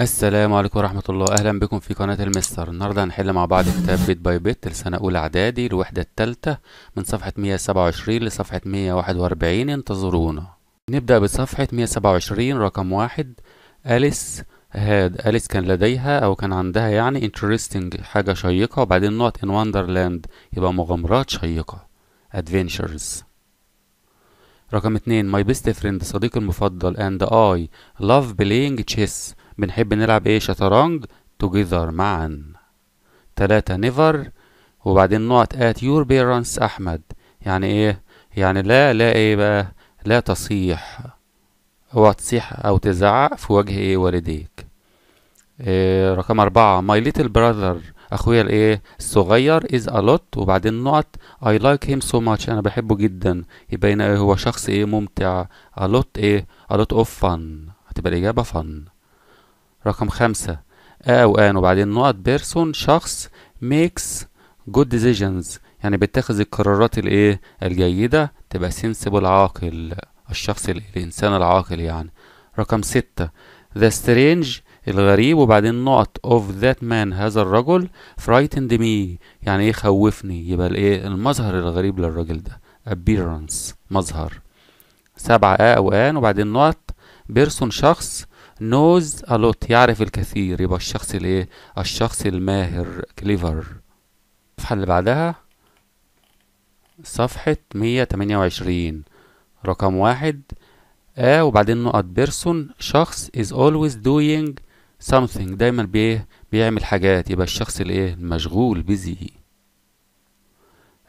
السلام عليكم ورحمة الله أهلا بكم في قناة المستر النهاردة هنحل مع بعض كتاب بيت باي بيت لسنة أولى إعدادي الوحدة التالتة من صفحة 127 لصفحة 141 انتظرونا نبدأ بصفحة 127 رقم واحد أليس هاد أليس كان لديها أو كان عندها يعني interesting حاجة شيقة وبعدين نقط in wonderland يبقى مغامرات شيقة adventures رقم اتنين my best friend صديقي المفضل and I love playing chess بنحب نلعب ايه شطرنج توجذر معا تلاتة نيفر وبعدين نقط ات يور بيرنس احمد يعني ايه يعني لا لا ايه بقى لا تصيح اوعى تصيح او تزعق في وجه ايه والديك إيه رقم أربعة ماي ليتل براذر أخويا الإيه الصغير از الوت وبعدين نقط اي لايك هيم سو ماتش أنا بحبه جدا يبين ايه هو شخص إيه ممتع الوت إيه الوت اوف فن هتبقى الإجابة فن رقم خمسة آ آه، أو آن وبعدين نقط بيرسون شخص makes good decisions يعني بيتخذ القرارات الايه الجيدة تبقى sensible عاقل الشخص الإنسان العاقل يعني رقم ستة the strange الغريب وبعدين نقط of that man هذا الرجل frightened me يعني ايه خوفني يبقى الايه المظهر الغريب للراجل ده appearance مظهر سبعة آ آه، أو آن وبعدين نقط بيرسون شخص نوز الوت يعرف الكثير يبقى الشخص الايه الشخص الماهر كليفر الصفحة اللي بعدها صفحة 128 رقم واحد آه وبعدين نقط بيرسون شخص is always doing something دايما بيه بيعمل حاجات يبقى الشخص الايه المشغول بيزي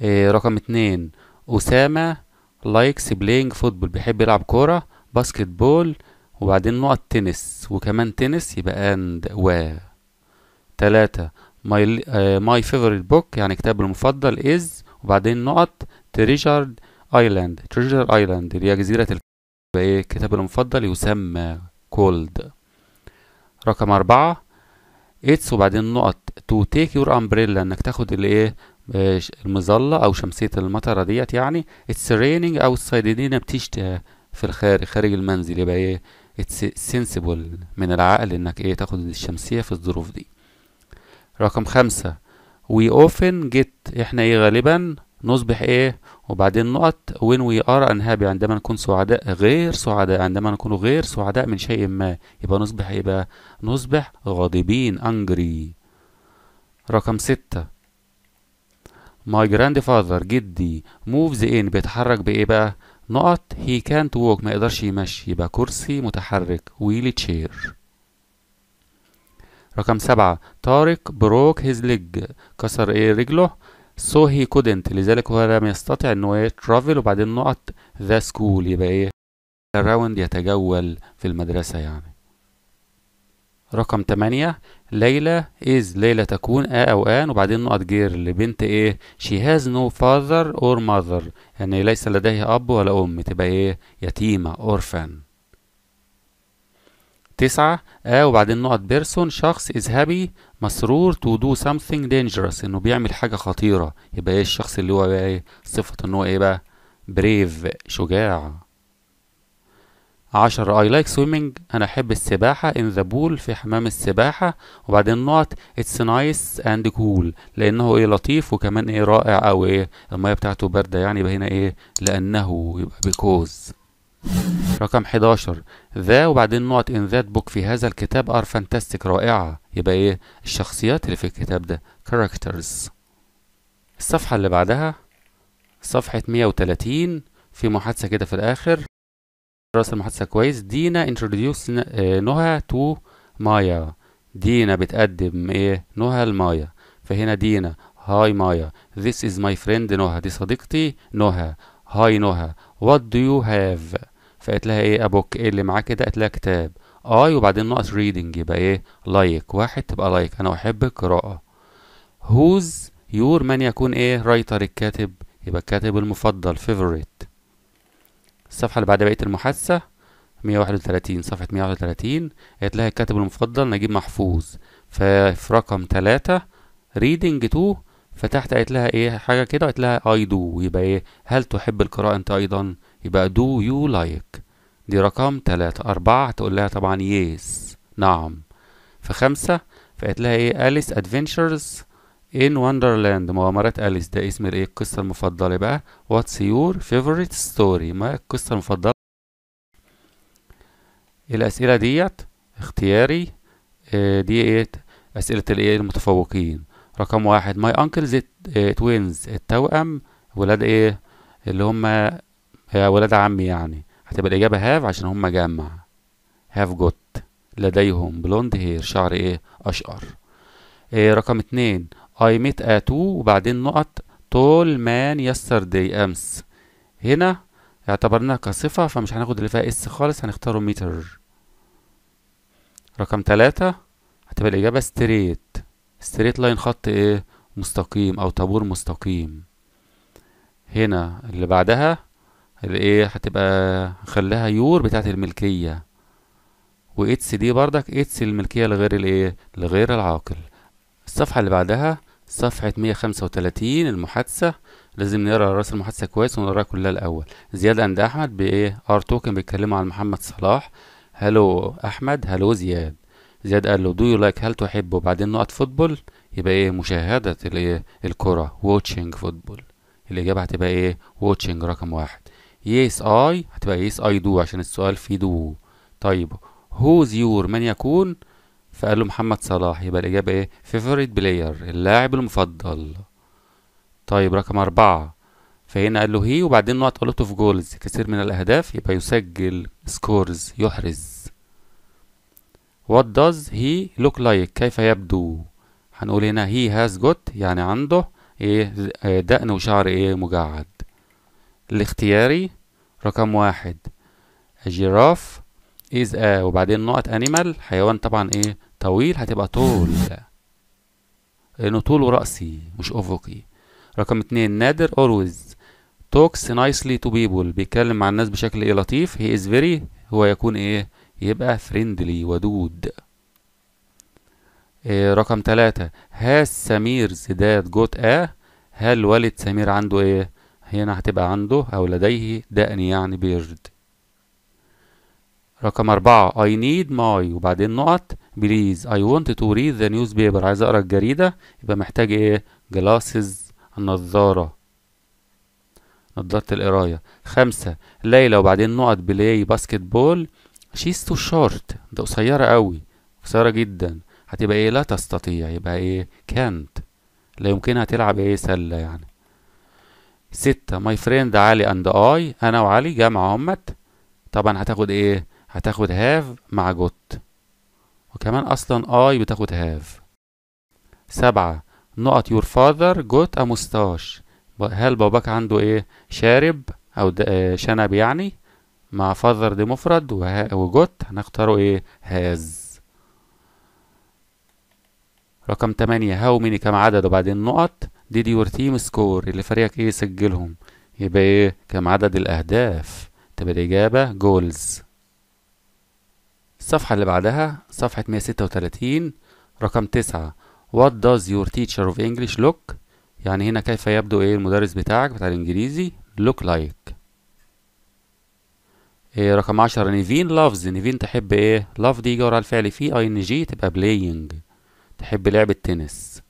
آه رقم اتنين أسامة لايكس بلاينج فوتبول بيحب يلعب كورة باسكت بول وبعدين نقط تنس وكمان تنس يبقى اند و تلاتة ماي ماي my بوك آه، يعني كتاب المفضل از وبعدين نقط تريجر ايلاند تريجر ايلاند اللي هي جزيرة الكتاب إيه؟ كتاب المفضل يسمى كولد رقم أربعة اتس وبعدين نقط تو تيك يور امبريلا انك تاخد الايه آه، المظلة او شمسية المطرة ديت يعني اتس رينينج او الدنيا بتشتي في الخارج خارج المنزل يبقى ايه سنسبل من العقل انك ايه تاخد الشمسية في الظروف دي رقم خمسة we often get احنا ايه غالبا نصبح ايه وبعدين نقط when we are unhappy عندما نكون سعداء غير سعداء عندما نكون غير سعداء من شيء ما يبقى نصبح ايه بقى نصبح غاضبين angry رقم ستة my grandfather جدي moves in بيتحرك بايه بقى نقط هي كانت ووك ما يقدرش يمشي يبقى كرسي متحرك ويلي تشير رقم سبعة طارق بروك هيز ليج كسر ايه رجله سو هي كودنت لذلك هو لم يستطع ان هو يترافل وبعدين نقط ذا سكول يبقى ايه الراوند يتجول في المدرسة يعني رقم 8 ليلى إز ليلى تكون آ أو آن وبعدين نقط جير لبنت إيه شي هاز نو فاذر أور ماذر يعني ليس لديها أب ولا أم تبقى إيه يتيمة أورفان تسعة آ وبعدين نقط بيرسون شخص إز هابي مسرور to do something dangerous إنه بيعمل حاجة خطيرة يبقى إيه الشخص اللي هو بقى إيه صفة إن هو إيه بقى brave شجاع عشرة I like swimming أنا أحب السباحة in the pool في حمام السباحة وبعدين نقط it's nice and cool لأنه إيه لطيف وكمان إيه رائع أو إيه المية بتاعته باردة يعني بهنا إيه لأنه يبقى because رقم 11 ذا وبعدين نقط in that book في هذا الكتاب are fantastic رائعة يبقى إيه الشخصيات اللي في الكتاب ده characters الصفحة اللي بعدها صفحة 130 في محادثة كده في الآخر دراسة المحادثة كويس دينا انتروديوس آه، نهى تو مايا دينا بتقدم ايه نهى لمايا فهنا دينا هاي مايا this is my friend نهى دي صديقتي نهى هاي نهى what do you have فقالت لها ايه ابوك ايه اللي معاه كده قالت لها كتاب اي آه، وبعدين ناقص ريدنج يبقى ايه لايك واحد تبقى لايك انا احب القراءة هوز يور من يكون ايه رايتر الكاتب يبقى الكاتب المفضل favorite الصفحة اللي بعد بقية المحادثة 131 صفحة 131 قالت لها الكاتب المفضل نجيب محفوظ ففي رقم 3 ريدنج to فتحت قالت لها ايه حاجة كده قالت لها اي دو يبقى ايه هل تحب القراءة انت ايضا يبقى دو يو لايك دي رقم 3 أربعة تقول لها طبعا يس نعم في خمسة فقالت لها ايه أليس ادفنتشرز In Wonderland مغامرات أليس ده اسم الايه القصة المفضلة بقى واتس يور favorite ستوري ما القصة المفضلة الأسئلة ديت اختياري آه، دي ايه أسئلة الايه المتفوقين رقم واحد ماي انكلز توينز التوأم ولاد ايه اللي هما آه، ولاد عمي يعني هتبقى الإجابة هاف عشان هما جمع هاف جوت لديهم بلوند هير شعر ايه أشقر إيه رقم اتنين I met a two وبعدين نقط tall man yesterday أمس هنا اعتبرناها كصفة فمش هناخد اللي فيها اس خالص هنختاره متر رقم تلاتة هتبقى الإجابة ستريت ستريت لاين خط ايه مستقيم أو طابور مستقيم هنا اللي بعدها اللي ايه هتبقى خليها يور بتاعت الملكية واتس دي بردك اتس الملكية لغير الايه لغير العاقل الصفحة اللي بعدها صفحة 135 المحادثة لازم نقرا راس المحادثة كويس ونقراها كلها الأول زياد عند أحمد بإيه ار توكن بيتكلموا عن محمد صلاح هلو أحمد هلو زياد زياد قال له دو يو لايك هل تحب وبعدين نقط فوتبول يبقى إيه مشاهدة الإيه الكرة واتشنج فوتبول الإجابة هتبقى إيه واتشنج رقم واحد يس أي هتبقى يس أي دو عشان السؤال فيه دو طيب هوز يور من يكون فقال له محمد صلاح يبقى الإجابة إيه؟ فيفوريت بلاير اللاعب المفضل طيب رقم أربعة فهنا قال له هي وبعدين نقط قلت في جولز كثير من الأهداف يبقى يسجل سكورز يحرز what does he look like كيف يبدو هنقول هنا he has got يعني عنده ايه دقن وشعر ايه مجعد الاختياري رقم واحد جيراف is a وبعدين نقط animal حيوان طبعا ايه طويل هتبقى طول لأنه طوله رأسي مش أفقي رقم اتنين نادر أولويز talks nicely to people بيتكلم مع الناس بشكل ايه لطيف he is very هو يكون ايه يبقى friendly ودود إيه رقم تلاتة has سمير زداد جوت اه هل والد سمير عنده ايه هنا هتبقى عنده او لديه دقن يعني بيرد رقم أربعة I need my وبعدين نقط بليز اي تو ريد ذا نيوز بيبر عايز اقرا الجريدة يبقى محتاج ايه جلاسز النظارة نظارة القراية خمسة ليلى وبعدين نقط بلاي باسكت بول شيز تو شورت ده قصيرة قوي قصيرة جدا هتبقى ايه لا تستطيع يبقى ايه كانت لا يمكنها تلعب ايه سلة يعني ستة ماي فريند علي اند اي انا وعلي جامعة عمت طبعا هتاخد ايه هتاخد هاف مع جوت وكمان أصلا اي بتاخد هاف سبعة نقط يور فاذر جوت ا مستاش هل باباك عنده ايه شارب أو آه، شنب يعني مع فاذر دي مفرد وجوت هنختاره ايه هاز رقم تمانية هاو ميني كم عدد وبعدين نقط دي يور تيم سكور اللي فريقك ايه سجلهم يبقى ايه كم عدد الأهداف تبقى الإجابة جولز الصفحة اللي بعدها صفحة 136 رقم 9 What does your teacher of English look يعني هنا كيف يبدو ايه المدرس بتاعك بتاع الانجليزي look like إيه رقم 10 نيفين لافز نيفين تحب ايه لاف دي جوار الفعل فيه اي ان جي تبقى بلاينج تحب لعب التنس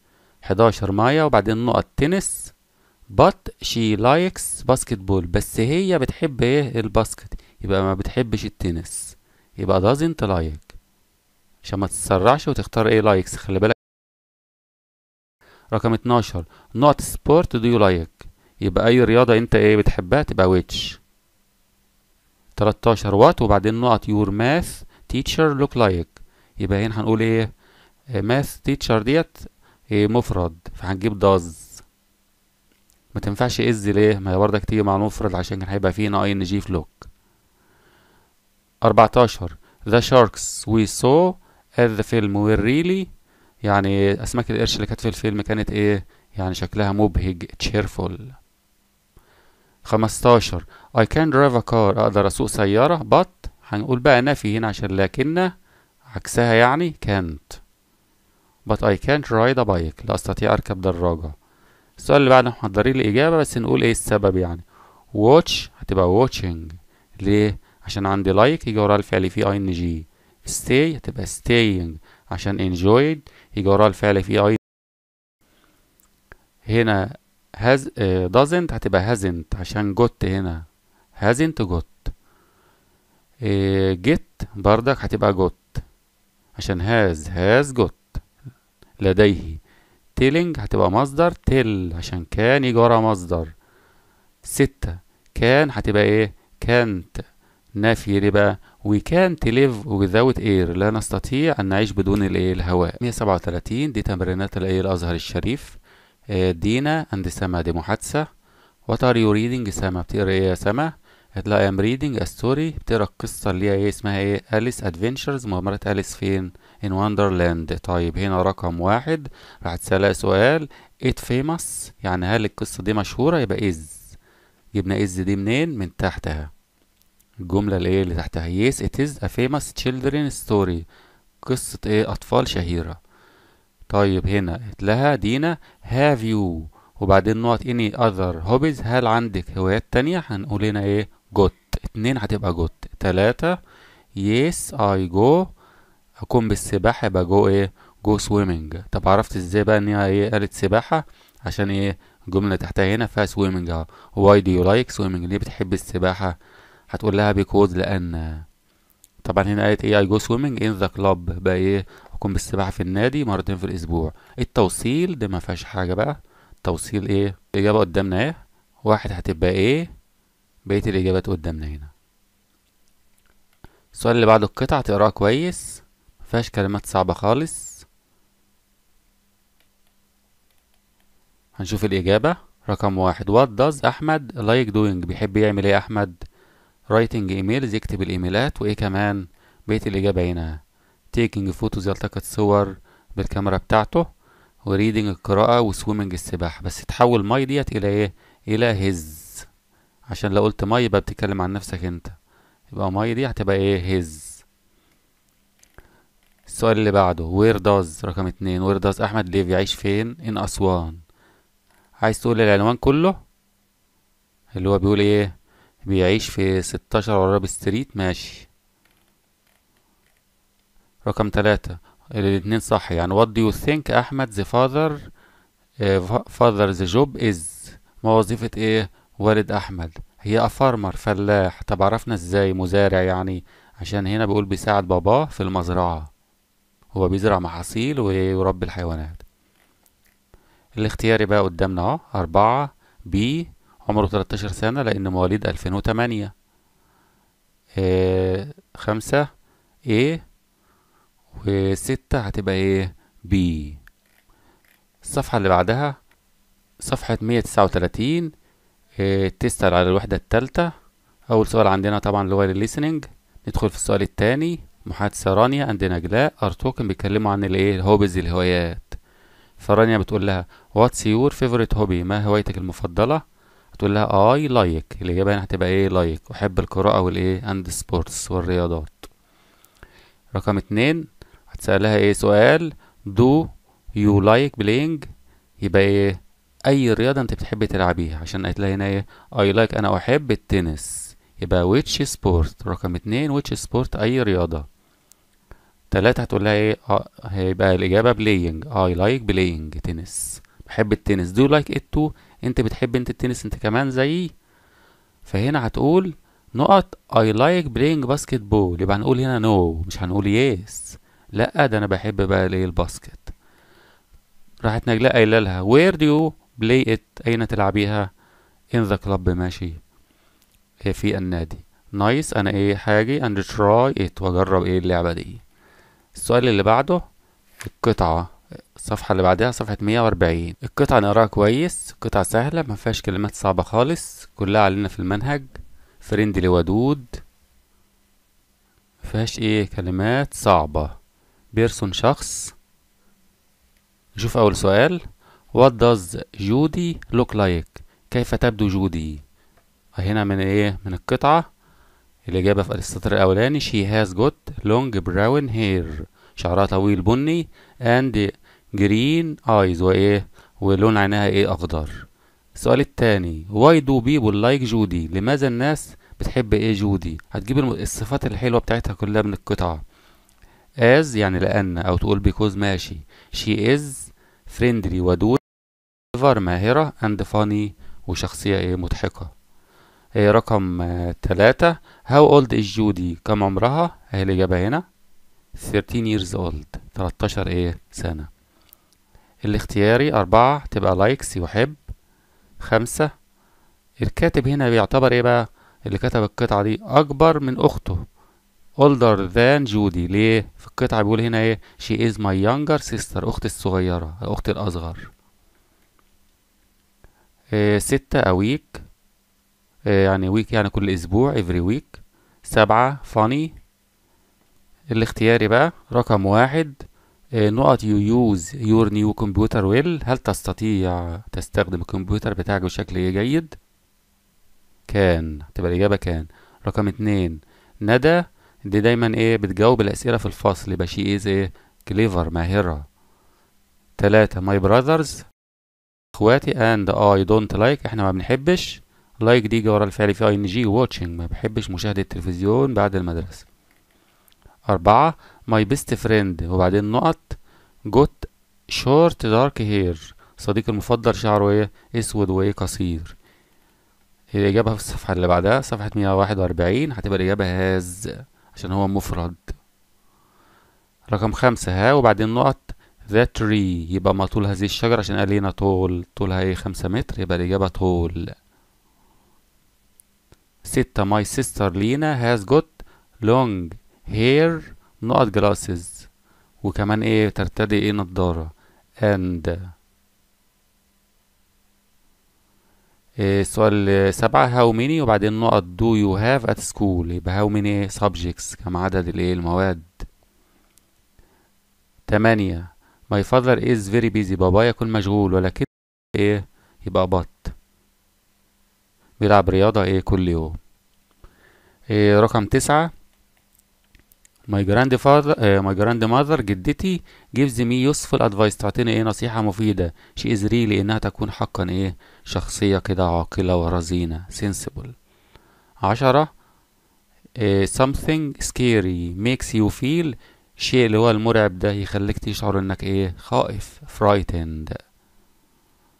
11 مايا وبعدين نقط تنس but she likes basketball بس هي بتحب ايه الباسكت يبقى ما بتحبش التنس يبقى doesn't like عشان ما تتسرعش وتختار ايه لايكس خلي بالك رقم 12 not sport do you like يبقى اي رياضة انت ايه بتحبها تبقى which 13 what وبعدين نقط your math teacher look like يبقى هنا هنقول ايه آه، math teacher ديت ايه مفرد فهنجيب does ما تنفعش از ليه ما هي بردك تيجي مع مفرد عشان كان هيبقى فيه ان جي في لوك 14 The sharks we saw at the film were really يعني أسماك القرش اللي كانت في الفيلم كانت إيه؟ يعني شكلها مبهج cheerful 15 I can drive a car أقدر أسوق سيارة but هنقول بقى نفي هنا عشان لكن عكسها يعني can't but I can't ride a bike لا أستطيع أركب دراجة السؤال اللي بعده محضرين الإجابة بس نقول إيه السبب يعني watch هتبقى watching ليه؟ عشان عندي لايك يجي وراه الفعل في اي ان جي ستاي هتبقى ستاينج عشان انجويد يجي وراه الفعل في اي هنا هاز دازنت uh, هتبقى هازنت عشان جوت هنا هازنت جوت جيت بردك هتبقى جوت عشان هاز هاز جوت لديه تيلينج هتبقى مصدر تيل عشان كان يجي وراه مصدر ستة كان هتبقى ايه كانت نفي ربا وي can't ليف وذاوت اير لا نستطيع أن نعيش بدون الايه الهواء 137 دي تمرينات الايه الأزهر الشريف آه، دينا أند سما دي محادثة وات ار يو reading سما بتقرا إيه يا سما؟ هتلاقي ام am reading a بتقرا القصة اللي هي إيه اسمها إيه أليس ادفنتشرز مغامرة أليس فين؟ ان وندرلاند طيب هنا رقم واحد راح تسألها سؤال ات فيموس يعني هل القصة دي مشهورة يبقى از جبنا از دي منين؟ من تحتها الجملة اللي ايه اللي تحتها yes it is a famous children story قصة ايه أطفال شهيرة طيب هنا لها دينا have you وبعدين نقط any other hobbies هل عندك هوايات تانية هنقول هنا ايه got اتنين هتبقى got تلاتة yes I go اكون بالسباحة يبقى جو ايه جو سويمنج طب عرفت ازاي بقى ان هي ايه قالت سباحة عشان ايه الجملة تحتها هنا فيها سويمنج اهو واي دو يو لايك سويمنج ليه بتحب السباحة هتقول لها بيكوز لان طبعا هنا قالت ايه اي جو سويمنج ان ذا كلاب بقى ايه اكون بالسباحه في النادي مرتين في الاسبوع التوصيل ده ما فيهاش حاجه بقى التوصيل ايه الاجابه قدامنا ايه واحد هتبقى ايه بقيه الاجابات قدامنا هنا السؤال اللي بعد القطعه تقراها كويس مفيهاش كلمات صعبه خالص هنشوف الاجابه رقم واحد وات داز احمد لايك دوينج بيحب يعمل ايه احمد رايتنج ايميلز يكتب الايميلات وايه كمان بقية الاجابة هنا تيكينج فوتوز يلتقط صور بالكاميرا بتاعته وريدنج القراءة وسويمنج السباحة بس تحول ماي ديت الى ايه الى هز عشان لو قلت ماي يبقى بتتكلم عن نفسك انت يبقى ماي دي هتبقى ايه هز السؤال اللي بعده وير داز رقم اتنين وير داز احمد ليف يعيش فين ان اسوان عايز تقول العنوان كله اللي هو بيقول ايه بيعيش في ستاشر عرب ستريت ماشي رقم تلاتة الاتنين صح يعني what do you think أحمد the father uh, father the job is ما وظيفة ايه والد أحمد هي أفارمر فلاح طب عرفنا ازاي مزارع يعني عشان هنا بيقول بيساعد باباه في المزرعة هو بيزرع محاصيل ويربي الحيوانات الاختياري بقى قدامنا اهو أربعة بي عمره 13 سنة لأن مواليد 2008 آه خمسة A وستة هتبقى إيه B الصفحة اللي بعدها صفحة 139 آه تسأل على الوحدة التالتة أول سؤال عندنا طبعا اللي هو الليسننج ندخل في السؤال التاني محادثة رانيا عند نجلاء أرتوكن بيتكلموا عن الإيه الهوبيز الهوايات فرانيا بتقول لها واتس يور فيفورت هوبي ما هوايتك المفضلة هتقول لها اي آه، لايك الاجابه هنا هتبقى ايه لايك احب القراءه والايه اند سبورتس والرياضات رقم اتنين هتسألها ايه سؤال دو يو لايك بلاينج يبقى ايه اي رياضه انت بتحبي تلعبيها عشان هتلاقي هنا ايه اي لايك انا احب التنس يبقى ويتش سبورت رقم اتنين ويتش سبورت اي رياضه تلاتة هتقول لها ايه آه، هيبقى الاجابه بلاينج اي لايك بلاينج تنس بحب التنس دو لايك ات تو انت بتحب انت التنس انت كمان زيي فهنا هتقول نقط I like playing basketball يبقى هنقول هنا نو no. مش هنقول يس yes. لا ده انا بحب بقى ليه الباسكت راحت نجلاء قايله لها وير دو بلاي ات اين تلعبيها ان ذا كلاب ماشي في النادي نايس nice. انا ايه هاجي اند تراي ات واجرب ايه اللعبه دي السؤال اللي بعده القطعه الصفحة اللي بعدها صفحة 140 القطعة نقراها كويس قطعة سهلة ما فيهاش كلمات صعبة خالص كلها علينا في المنهج فريندلي ودود فيهاش ايه كلمات صعبة بيرسون شخص نشوف اول سؤال what does جودي look like كيف تبدو جودي هنا من ايه من القطعة الإجابة في السطر الأولاني she has got long brown hair شعرها طويل بني اند جرين ايز وايه ولون عينها ايه اخضر السؤال التاني واي دو بيبول لايك جودي لماذا الناس بتحب ايه جودي هتجيب الصفات الحلوه بتاعتها كلها من القطعه as يعني لأن أو تقول because ماشي she is friendly ودود ماهرة and funny وشخصية ايه مضحكة ايه رقم آه، تلاتة how old is جودي كم عمرها اهي الإجابة هنا 13 years old 13 ايه سنة الاختياري أربعة تبقى لايكس يحب خمسة الكاتب هنا بيعتبر ايه بقى اللي كتب القطعة دي أكبر من أخته older than جودي ليه في القطعة بيقول هنا ايه she is my younger sister أختي الصغيرة أختي الأصغر إيه ستة a week إيه يعني week يعني كل أسبوع every week سبعة funny الاختياري بقى رقم واحد آه، نقط يو يوز يور نيو كمبيوتر ويل هل تستطيع تستخدم الكمبيوتر بتاعك بشكل جيد كان تبقى الإجابة كان رقم اتنين ندى دي دايما ايه بتجاوب الأسئلة في الفصل بشي ايز ايه كليفر ماهرة تلاتة ماي براذرز اخواتي اند اي دونت لايك احنا ما بنحبش لايك like دي ورا الفعل في اي ان جي واتشنج ما بحبش مشاهدة التلفزيون بعد المدرسة أربعة ماي بيست فريند وبعدين نقط جوت شورت دارك هير صديقي المفضل شعره ايه اسود وايه قصير الإجابة في الصفحة اللي بعدها صفحة مية واحد وأربعين هتبقى الإجابة هاز عشان هو مفرد رقم خمسة ها وبعدين نقط ذا تري يبقى ما طول هذه الشجرة عشان قال لينا طول طولها ايه خمسة متر يبقى الإجابة طول ستة ماي سيستر لينا هاز جوت لونج hair نقط جلاسز وكمان ايه ترتدي ايه نضارة and السؤال إيه، سبعة how many وبعدين نقط do you have at school يبقى how many subjects كم عدد الايه المواد تمانية my father is very busy بابايا يكون مشغول ولكن ايه يبقى بط بيلعب رياضة ايه كل يوم إيه رقم تسعة ماي جراند فاذر my جراند uh, جدتي جيفز مي يوسفول ادفايس تعطيني ايه نصيحه مفيده شي از ريلي انها تكون حقا ايه شخصيه كده عاقله ورزينه sensible عشرة uh, something scary makes you feel شيء اللي هو المرعب ده يخليك تشعر انك ايه خائف frightened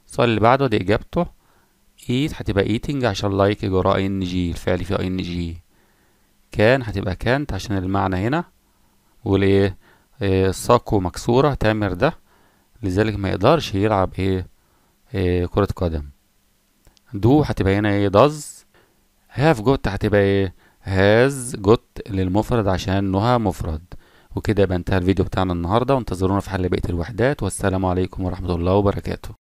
السؤال اللي بعده دي اجابته eat هتبقى eating عشان لايك جراء ان جي الفعل فيه ان جي كان هتبقى كانت عشان المعنى هنا والايه الساقو إيه، مكسورة تامر ده لذلك ما يقدرش يلعب ايه, إيه كرة قدم دو هتبقى هنا ايه داز هاف جوت هتبقى ايه هاز جوت للمفرد عشان نهى مفرد وكده يبقى انتهى الفيديو بتاعنا النهارده وانتظرونا في حل بقيه الوحدات والسلام عليكم ورحمه الله وبركاته